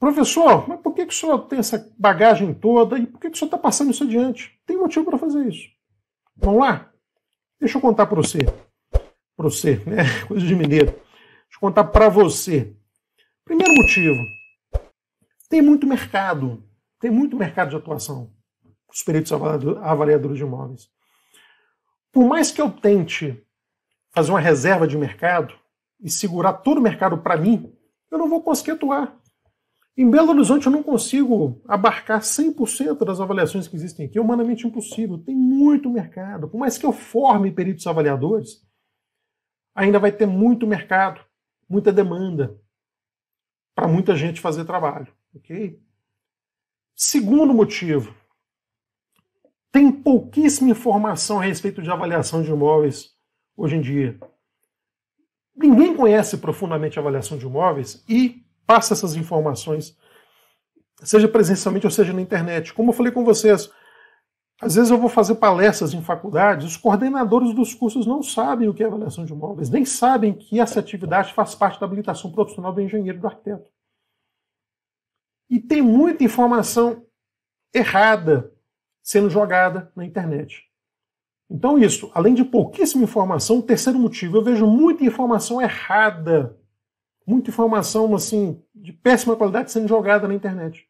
Professor, mas por que, que o senhor tem essa bagagem toda e por que, que o senhor está passando isso adiante? Tem motivo para fazer isso. Vamos lá? Deixa eu contar para você. Para você, né? Coisa de mineiro. Deixa eu contar para você. Primeiro motivo. Tem muito mercado. Tem muito mercado de atuação. Os peritos avaliadores de imóveis. Por mais que eu tente fazer uma reserva de mercado e segurar todo o mercado para mim, eu não vou conseguir atuar em Belo Horizonte eu não consigo abarcar 100% das avaliações que existem aqui, é humanamente impossível, tem muito mercado. Por mais que eu forme peritos avaliadores, ainda vai ter muito mercado, muita demanda para muita gente fazer trabalho, ok? Segundo motivo, tem pouquíssima informação a respeito de avaliação de imóveis hoje em dia. Ninguém conhece profundamente a avaliação de imóveis e passa essas informações, seja presencialmente ou seja na internet. Como eu falei com vocês, às vezes eu vou fazer palestras em faculdades, os coordenadores dos cursos não sabem o que é avaliação de imóveis, nem sabem que essa atividade faz parte da habilitação profissional do engenheiro e do arquiteto. E tem muita informação errada sendo jogada na internet. Então, isso, além de pouquíssima informação, o terceiro motivo, eu vejo muita informação errada muita informação assim de péssima qualidade sendo jogada na internet.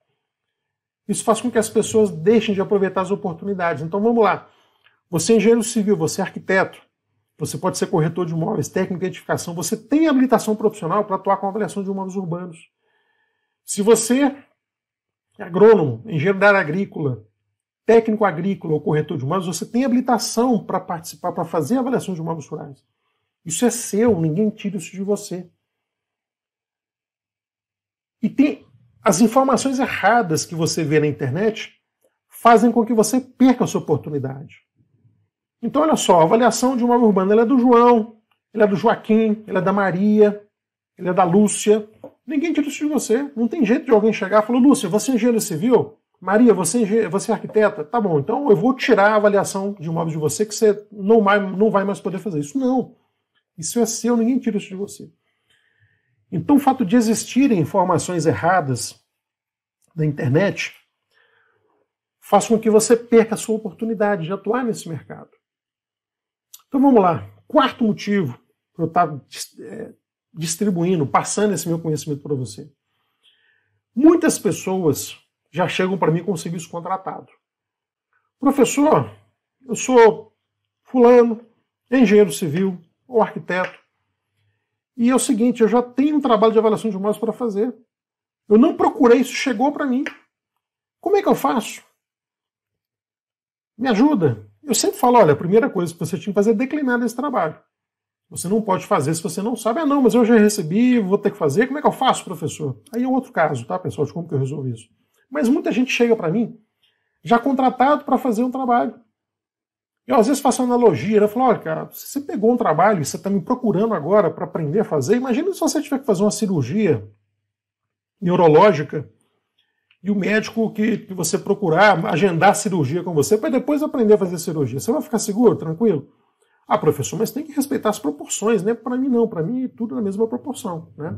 Isso faz com que as pessoas deixem de aproveitar as oportunidades. Então vamos lá. Você é engenheiro civil, você é arquiteto, você pode ser corretor de imóveis, técnico de edificação, você tem habilitação profissional para atuar com avaliação de imóveis urbanos. Se você é agrônomo, engenheiro da área agrícola, técnico agrícola ou corretor de imóveis, você tem habilitação para participar, para fazer avaliação de imóveis rurais. Isso é seu, ninguém tira isso de você. E tem as informações erradas que você vê na internet fazem com que você perca a sua oportunidade. Então, olha só, a avaliação de uma urbana ela é do João, ela é do Joaquim, ela é da Maria, ela é da Lúcia. Ninguém tira isso de você. Não tem jeito de alguém chegar e falar, Lúcia, você é engenheiro civil? Maria, você, é você é arquiteta? Tá bom, então eu vou tirar a avaliação de imóveis de você que você não vai, não vai mais poder fazer isso. Não. Isso é seu, ninguém tira isso de você. Então, o fato de existirem informações erradas na internet faz com que você perca a sua oportunidade de atuar nesse mercado. Então, vamos lá. Quarto motivo para eu estar eh, distribuindo, passando esse meu conhecimento para você. Muitas pessoas já chegam para mim com serviço contratado. Professor, eu sou fulano, engenheiro civil ou arquiteto. E é o seguinte, eu já tenho um trabalho de avaliação de imóveis para fazer. Eu não procurei, isso chegou para mim. Como é que eu faço? Me ajuda. Eu sempre falo, olha, a primeira coisa que você tinha que fazer é declinar esse trabalho. Você não pode fazer se você não sabe. Ah, não, mas eu já recebi, vou ter que fazer. Como é que eu faço, professor? Aí é outro caso, tá, pessoal, de como que eu resolvo isso. Mas muita gente chega para mim já contratado para fazer um trabalho. Eu às vezes faço uma analogia, né? eu falo, olha, cara, você pegou um trabalho e você está me procurando agora para aprender a fazer, imagina se você tiver que fazer uma cirurgia neurológica e o médico que, que você procurar agendar a cirurgia com você para depois aprender a fazer cirurgia. Você vai ficar seguro, tranquilo? Ah, professor, mas tem que respeitar as proporções, né? Para mim não, para mim tudo na mesma proporção, né?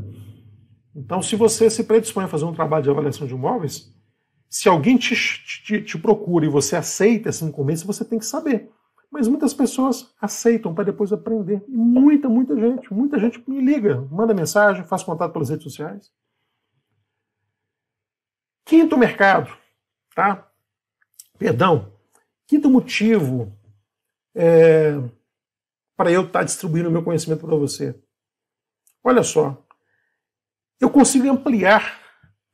Então, se você se predispõe a fazer um trabalho de avaliação de imóveis, se alguém te, te, te procura e você aceita assim, esse incumbência, você tem que saber. Mas muitas pessoas aceitam para depois aprender. E muita, muita gente. Muita gente me liga, manda mensagem, faz contato pelas redes sociais. Quinto mercado, tá? Perdão. Quinto motivo é, para eu estar tá distribuindo o meu conhecimento para você. Olha só. Eu consigo ampliar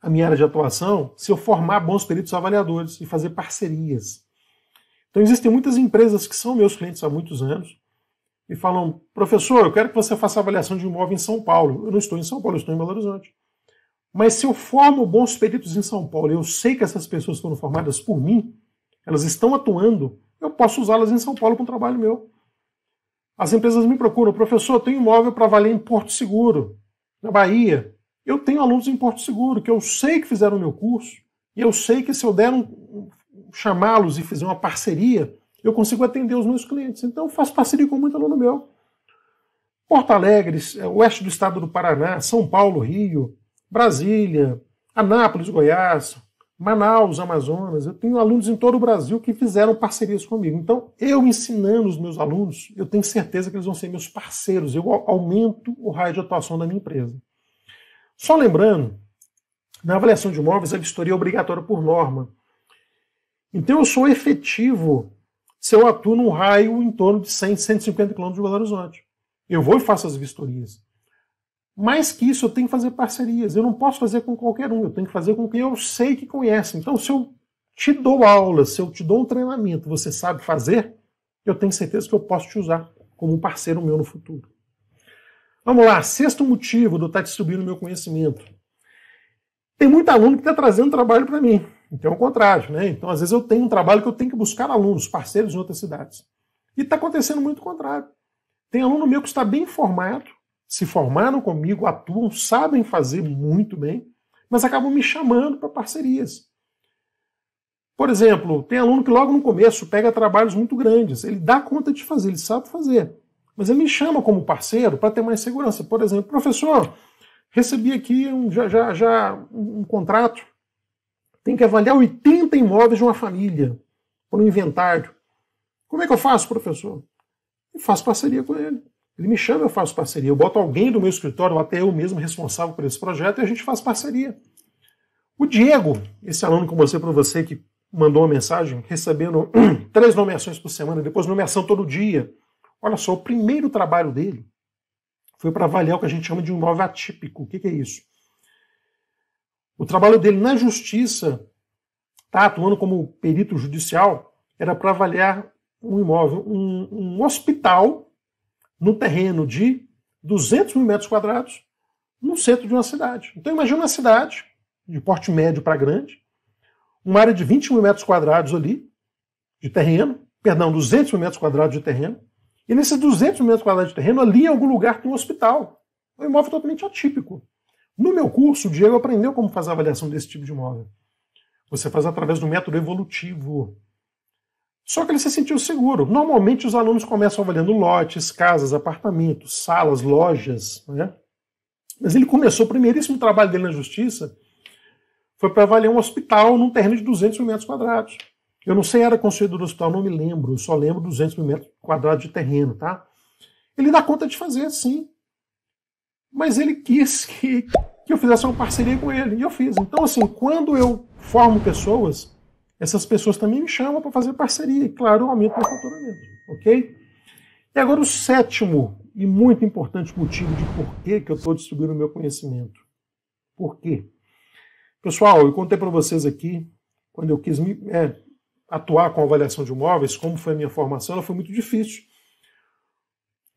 a minha área de atuação se eu formar bons peritos avaliadores e fazer parcerias. Então existem muitas empresas que são meus clientes há muitos anos e falam, professor, eu quero que você faça avaliação de imóvel em São Paulo. Eu não estou em São Paulo, eu estou em Belo Horizonte. Mas se eu formo bons peritos em São Paulo, eu sei que essas pessoas foram formadas por mim, elas estão atuando, eu posso usá-las em São Paulo com um trabalho meu. As empresas me procuram, professor, eu tenho imóvel para avaliar em Porto Seguro, na Bahia. Eu tenho alunos em Porto Seguro que eu sei que fizeram o meu curso e eu sei que se eu der um, chamá-los e fazer uma parceria, eu consigo atender os meus clientes. Então, eu faço parceria com muito aluno meu. Porto Alegre, eh, oeste do estado do Paraná, São Paulo, Rio, Brasília, Anápolis, Goiás, Manaus, Amazonas. Eu tenho alunos em todo o Brasil que fizeram parcerias comigo. Então, eu ensinando os meus alunos, eu tenho certeza que eles vão ser meus parceiros. Eu aumento o raio de atuação da minha empresa. Só lembrando, na avaliação de imóveis, a vistoria é obrigatória por norma. Então eu sou efetivo se eu atuo num raio em torno de 100, 150 km de Belo Horizonte. Eu vou e faço as vistorias. Mais que isso, eu tenho que fazer parcerias. Eu não posso fazer com qualquer um, eu tenho que fazer com quem eu sei que conhece. Então, se eu te dou aula, se eu te dou um treinamento, você sabe fazer, eu tenho certeza que eu posso te usar como um parceiro meu no futuro. Vamos lá, sexto motivo do estar tá distribuindo meu conhecimento. Tem muito aluno que está trazendo trabalho para mim. Então é o contrário, né? Então, às vezes, eu tenho um trabalho que eu tenho que buscar alunos, parceiros em outras cidades. E está acontecendo muito o contrário. Tem aluno meu que está bem formado, se formaram comigo, atuam, sabem fazer muito bem, mas acabam me chamando para parcerias. Por exemplo, tem aluno que logo no começo pega trabalhos muito grandes, ele dá conta de fazer, ele sabe fazer, mas ele me chama como parceiro para ter mais segurança. Por exemplo, professor, recebi aqui um, já, já, já um contrato tem que avaliar 80 imóveis de uma família por um inventário. Como é que eu faço, professor? Eu faço parceria com ele. Ele me chama, eu faço parceria. Eu boto alguém do meu escritório, ou até eu mesmo responsável por esse projeto, e a gente faz parceria. O Diego, esse aluno que eu mostrei para você, que mandou uma mensagem recebendo três nomeações por semana, depois nomeação todo dia. Olha só, o primeiro trabalho dele foi para avaliar o que a gente chama de um imóvel atípico. O que, que é isso? O trabalho dele na justiça, tá, atuando como perito judicial, era para avaliar um imóvel, um, um, hospital no terreno de 200 mil metros quadrados no centro de uma cidade. Então imagina uma cidade de porte médio para grande, uma área de 20 mil metros quadrados ali de terreno, perdão, 200 mil metros quadrados de terreno, e nesses 200 mil metros quadrados de terreno, ali em algum lugar tem um hospital. É um imóvel totalmente atípico. No meu curso, o Diego aprendeu como fazer a avaliação desse tipo de imóvel. Você faz através do método evolutivo. Só que ele se sentiu seguro. Normalmente os alunos começam avaliando lotes, casas, apartamentos, salas, lojas, né? Mas ele começou, o primeiríssimo trabalho dele na justiça foi para avaliar um hospital num terreno de 200 mil metros quadrados. Eu não sei era construído construída do hospital, não me lembro, eu só lembro 200 mil metros quadrados de terreno, tá? Ele dá conta de fazer, sim mas ele quis que, que eu fizesse uma parceria com ele, e eu fiz. Então, assim, quando eu formo pessoas, essas pessoas também me chamam para fazer parceria, e claro, eu aumento meu faturamento, ok? E agora o sétimo e muito importante motivo de por que, que eu estou distribuindo o meu conhecimento. Por quê? Pessoal, eu contei para vocês aqui, quando eu quis me, é, atuar com a avaliação de imóveis, como foi a minha formação, ela foi muito difícil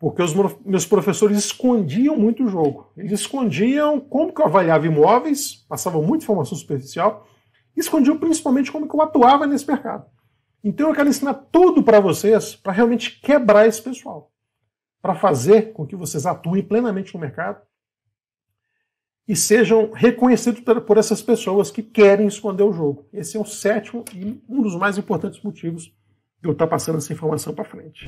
porque os meus professores escondiam muito o jogo. Eles escondiam como que eu avaliava imóveis, passavam muita informação superficial, e escondiam principalmente como que eu atuava nesse mercado. Então eu quero ensinar tudo para vocês para realmente quebrar esse pessoal, para fazer com que vocês atuem plenamente no mercado e sejam reconhecidos por essas pessoas que querem esconder o jogo. Esse é o sétimo e um dos mais importantes motivos de eu estar tá passando essa informação para frente.